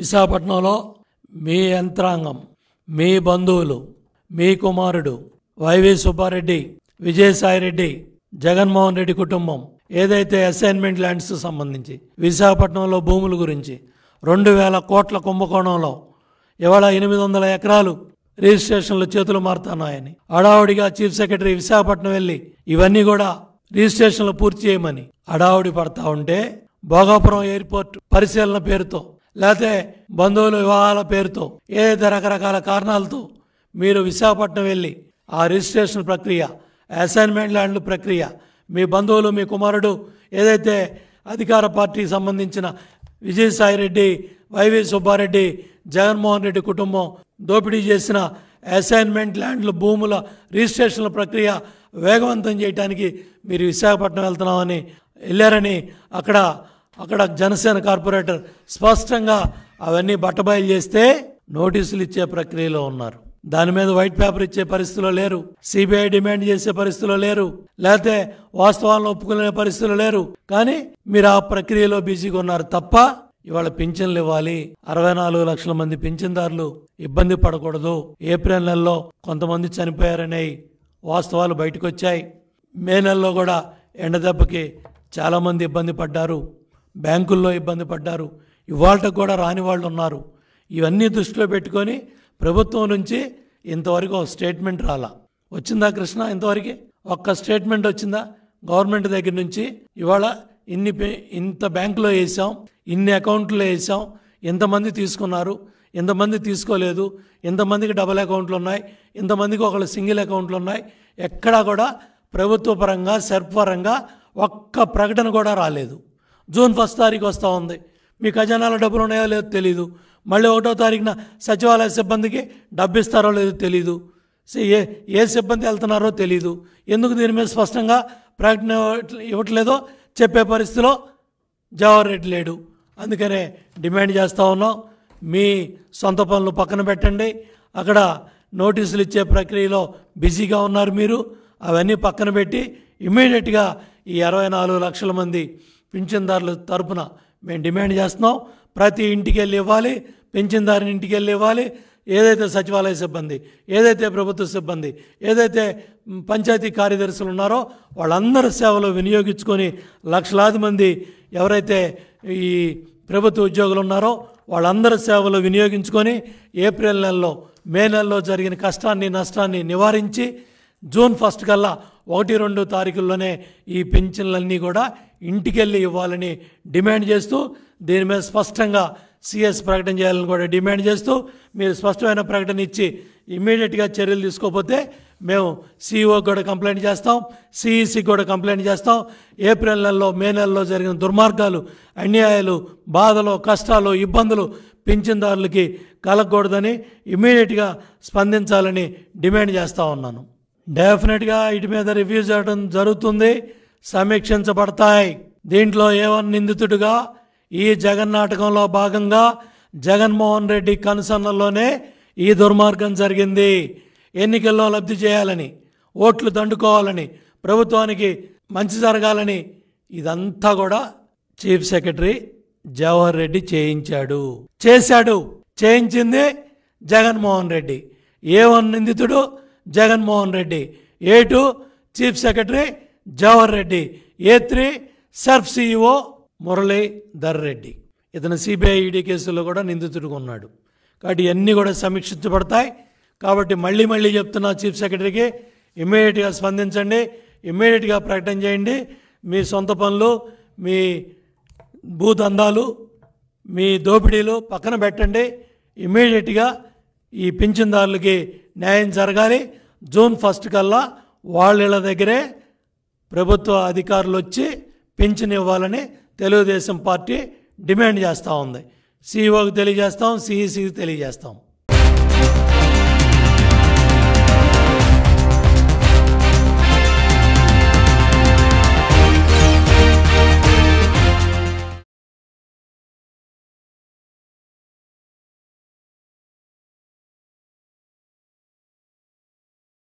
విశాఖపట్నంలో మీ యంత్రాంగం మీ బంధువులు మీ కుమారుడు వైవి సుబ్బారెడ్డి విజయసాయిరెడ్డి జగన్మోహన్ రెడ్డి కుటుంబం ఏదైతే అసైన్మెంట్ ల్యాండ్స్ సంబంధించి విశాఖపట్నంలో భూముల గురించి రెండు వేల కోట్ల కుంభకోణంలో ఇవాళ ఎనిమిది వందల ఎకరాలు రిజిస్ట్రేషన్లు చేతులు మారుతున్నాయని అడావుడిగా చీఫ్ సెక్రటరీ విశాఖపట్నం వెళ్ళి ఇవన్నీ కూడా రిజిస్ట్రేషన్లు పూర్తి చేయమని అడావుడి పడతా ఉంటే భోగాపురం ఎయిర్పోర్ట్ పరిశీలన పేరుతో లేకపోతే బంధువుల వివాహాల పేరుతో ఏదైతే రకరకాల కారణాలతో మీరు విశాఖపట్నం వెళ్ళి ఆ రిజిస్ట్రేషన్ ప్రక్రియ అసైన్మెంట్ ల్యాండ్ల ప్రక్రియ మీ బంధువులు మీ కుమారుడు ఏదైతే అధికార పార్టీకి సంబంధించిన విజయసాయిరెడ్డి వైవి సుబ్బారెడ్డి జగన్మోహన్ రెడ్డి కుటుంబం దోపిడీ చేసిన అసైన్మెంట్ ల్యాండ్ల భూముల రిజిస్ట్రేషన్ల ప్రక్రియ వేగవంతం చేయడానికి మీరు విశాఖపట్నం వెళ్తున్నామని వెళ్ళారని అక్కడ అక్కడ జనసేన కార్పొరేటర్ స్పష్టంగా అవన్నీ బట్టబయలు చేస్తే నోటీసులు ఇచ్చే ప్రక్రియలో ఉన్నారు దాని మీద వైట్ పేపర్ ఇచ్చే పరిస్థితిలో లేరు సిబిఐ డిమాండ్ చేసే పరిస్థితిలో లేరు లేకపోతే వాస్తవాలను ఒప్పుకునే పరిస్థితిలో లేరు కానీ మీరు ఆ ప్రక్రియలో బిజీగా ఉన్నారు తప్ప ఇవాళ పింఛన్లు ఇవ్వాలి అరవై నాలుగు లక్షల మంది పింఛన్దారులు ఇబ్బంది పడకూడదు ఏప్రిల్ నెలలో కొంతమంది చనిపోయారనే వాస్తవాలు బయటకు వచ్చాయి మే నెలలో కూడా ఎండదెబ్బకి చాలామంది ఇబ్బంది పడ్డారు బ్యాంకుల్లో ఇబ్బంది పడ్డారు ఇవాళ కూడా రాని వాళ్ళు ఉన్నారు ఇవన్నీ దృష్టిలో పెట్టుకొని ప్రభుత్వం నుంచి ఇంతవరకు ఒక స్టేట్మెంట్ రాలా వచ్చిందా కృష్ణ ఇంతవరకు ఒక్క స్టేట్మెంట్ వచ్చిందా గవర్నమెంట్ దగ్గర నుంచి ఇవాళ ఇన్ని ఇంత బ్యాంకులో వేసాం ఇన్ని అకౌంట్లో వేసాం ఇంతమంది తీసుకున్నారు ఇంతమంది తీసుకోలేదు ఇంతమందికి డబుల్ అకౌంట్లు ఉన్నాయి ఇంతమందికి ఒకళ్ళు సింగిల్ అకౌంట్లు ఉన్నాయి ఎక్కడా కూడా ప్రభుత్వ పరంగా సర్పరంగా ఒక్క ప్రకటన కూడా రాలేదు జూన్ ఫస్ట్ తారీఖు వస్తూ ఉంది మీ ఖజానాలో డబ్బులు ఉన్నాయో లేదో తెలీదు మళ్ళీ ఒకటో తారీఖున సచివాలయ సిబ్బందికి డబ్బు ఇస్తారో లేదో తెలీదు ఏ ఏ సిబ్బంది వెళ్తున్నారో తెలీదు ఎందుకు దీని మీద స్పష్టంగా ప్రకటన ఇవ్వట్లేదో చెప్పే పరిస్థితిలో జవహర్ రెడ్డి లేడు అందుకనే డిమాండ్ చేస్తూ ఉన్నాం మీ సొంత పనులు పక్కన పెట్టండి అక్కడ నోటీసులు ఇచ్చే ప్రక్రియలో బిజీగా ఉన్నారు మీరు అవన్నీ పక్కన పెట్టి ఇమీడియట్గా ఈ అరవై నాలుగు లక్షల మంది పింఛన్దారుల తరపున మేము డిమాండ్ చేస్తున్నాం ప్రతి ఇంటికి వెళ్ళి ఇవ్వాలి పింఛన్దారుని ఇంటికి వెళ్ళి ఇవ్వాలి ఏదైతే సచివాలయ సిబ్బంది ఏదైతే ప్రభుత్వ సిబ్బంది ఏదైతే పంచాయతీ కార్యదర్శులు ఉన్నారో వాళ్ళందరి సేవలు వినియోగించుకొని లక్షలాది మంది ఎవరైతే ఈ ప్రభుత్వ ఉద్యోగులు ఉన్నారో వాళ్ళందరి సేవలు వినియోగించుకొని ఏప్రిల్ నెలలో మే నెలలో జరిగిన కష్టాన్ని నష్టాన్ని నివారించి జూన్ ఫస్ట్ కల్లా ఒకటి రెండు తారీఖుల్లోనే ఈ పెన్షన్లన్నీ కూడా ఇంటికెళ్ళి ఇవ్వాలని డిమాండ్ చేస్తూ దీని మీద స్పష్టంగా సిఎస్ ప్రకటన చేయాలని కూడా డిమాండ్ చేస్తూ మీరు స్పష్టమైన ప్రకటన ఇచ్చి ఇమీడియట్గా చర్యలు తీసుకోకపోతే మేము సిఇఓకి కూడా కంప్లైంట్ చేస్తాం సిఈసికి కూడా కంప్లైంట్ చేస్తాం ఏప్రిల్ నెలలో మే నెలలో జరిగిన దుర్మార్గాలు అన్యాయాలు బాధలు కష్టాలు ఇబ్బందులు పింఛన్దారులకి కలగకూడదని ఇమీడియట్గా స్పందించాలని డిమాండ్ చేస్తూ ఉన్నాను డెఫినెట్గా ఇటు మీద రివ్యూ చేయడం జరుగుతుంది సమీక్షించబడతాయి దీంట్లో ఏవన్ నిందితుడుగా ఈ జగన్ నాటకంలో భాగంగా జగన్మోహన్ రెడ్డి కనుసన్నల్లోనే ఈ దుర్మార్గం జరిగింది ఎన్నికల్లో లబ్ధి చేయాలని ఓట్లు దండుకోవాలని ప్రభుత్వానికి మంచి జరగాలని ఇదంతా కూడా చీఫ్ సెక్రటరీ జవహర్ రెడ్డి చేయించాడు చేశాడు చేయించింది జగన్మోహన్ రెడ్డి ఏ వన్ నిందితుడు Jaganmohan Reddy A two chief secretary Jawahar Reddy A three SERP CEO Muralidhar Reddy ఇతను సిబిఐ ఈడీ e కేసులో కూడా నిందితుడుగా ఉన్నాడు కాబట్టి ఇవన్నీ కూడా సమీక్షించబడతాయి కాబట్టి మళ్ళీ మళ్ళీ చెప్తున్నా చీఫ్ సెక్రటరీకి ఇమ్మీడియట్గా స్పందించండి ఇమ్మీడియట్గా ప్రకటన చేయండి మీ సొంత పనులు మీ భూదందాలు మీ దోపిడీలు పక్కన పెట్టండి ఇమ్మీడియట్గా ఈ పింఛన్దారులకి న్యాయం జరగాలి జూన్ ఫస్ట్ కల్లా వాళ్ళ దగ్గరే ప్రభుత్వ అధికారులు వచ్చి పెన్షన్ ఇవ్వాలని తెలుగుదేశం పార్టీ డిమాండ్ చేస్తూ ఉంది సీఈఓకి తెలియజేస్తాం సిఈసికి తెలియజేస్తాం